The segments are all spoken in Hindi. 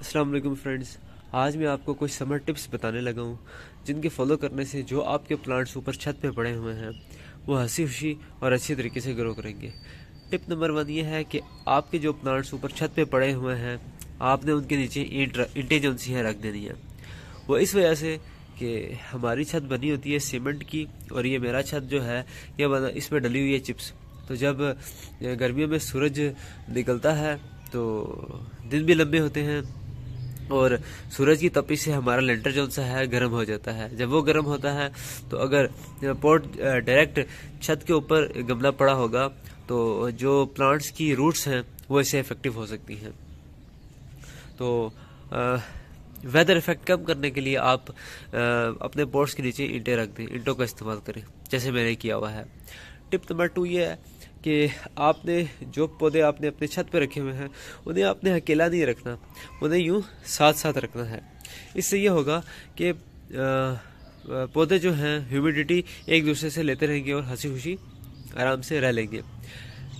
असलम फ्रेंड्स आज मैं आपको कुछ समर टिप्स बताने लगा हूँ जिनके फॉलो करने से जो आपके प्लांट्स ऊपर छत पे पड़े हुए हैं वो हंसी खुशी और अच्छी तरीके से ग्रो करेंगे टिप नंबर वन ये है कि आपके जो प्लांट्स ऊपर छत पे पड़े हुए हैं आपने उनके नीचे इंटेजेंसियाँ जो सी रख देनी है वो इस वजह से कि हमारी छत बनी होती है सीमेंट की और ये मेरा छत जो है ये बना इसमें डली हुई है चिप्स तो जब गर्मियों में सूरज निकलता है तो दिन भी लंबे होते हैं और सूरज की तपिश से हमारा लेंटर जो सा है गर्म हो जाता है जब वो गर्म होता है तो अगर पॉट डायरेक्ट छत के ऊपर गमला पड़ा होगा तो जो प्लांट्स की रूट्स हैं वो इससे इफेक्टिव हो सकती हैं तो आ, वेदर इफेक्ट कम करने के लिए आप आ, अपने पोर्ट्स के नीचे ईंटें रख दें ईंटों का इस्तेमाल करें जैसे मैंने किया हुआ है टिप नंबर टू ये है कि आपने जो पौधे आपने अपने छत पर रखे हुए हैं उन्हें आपने अकेला नहीं रखना उन्हें यूँ साथ साथ रखना है इससे ये होगा कि पौधे जो हैं ह्यूमिडिटी एक दूसरे से लेते रहेंगे और हंसी खुशी आराम से रह लेंगे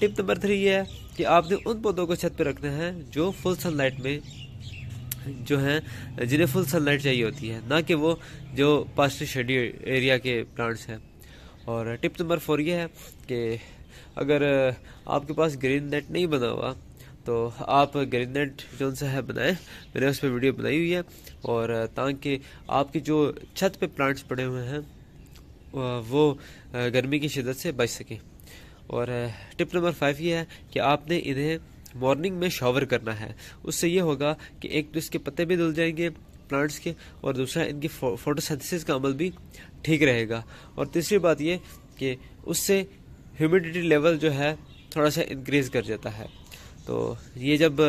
टिप नंबर थ्री ये है कि आपने उन पौधों को छत पर रखना है जो फुल सनलाइट में जो हैं जिन्हें फुल सनलाइट चाहिए होती है ना कि वो जो पास्ट शेडी एरिया के प्लांट्स हैं और टिप नंबर फोर ये है कि अगर आपके पास ग्रीन नेट नहीं बना हुआ तो आप ग्रीन नेट जो सा है बनाएं मैंने उस पर वीडियो बनाई हुई है और ताकि आपकी जो छत पे प्लांट्स पड़े हुए हैं वो गर्मी की शिदत से बच सकें और टिप नंबर फाइव ये है कि आपने इन्हें मॉर्निंग में शॉवर करना है उससे ये होगा कि एक तो इसके पत्ते भी धुल जाएंगे प्लांट्स के और दूसरा इनकी फो, फोटोसिंथेसिस का अमल भी ठीक रहेगा और तीसरी बात ये कि उससे ह्यूमिडिटी लेवल जो है थोड़ा सा इंक्रीज कर जाता है तो ये जब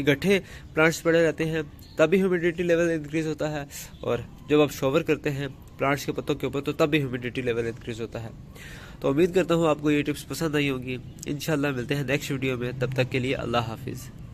इकट्ठे प्लांट्स पड़े रहते हैं तभी ह्यूमिडिटी लेवल इंक्रीज होता है और जब आप शोवर करते हैं प्लांट्स के पत्तों के ऊपर तो तब भी ह्यूमिडिटी लेवल इंक्रीज होता है तो उम्मीद करता हूँ आपको ये टिप्स पसंद आई होंगी इन मिलते हैं नेक्स्ट वीडियो में तब तक के लिए अल्लाह हाफिज़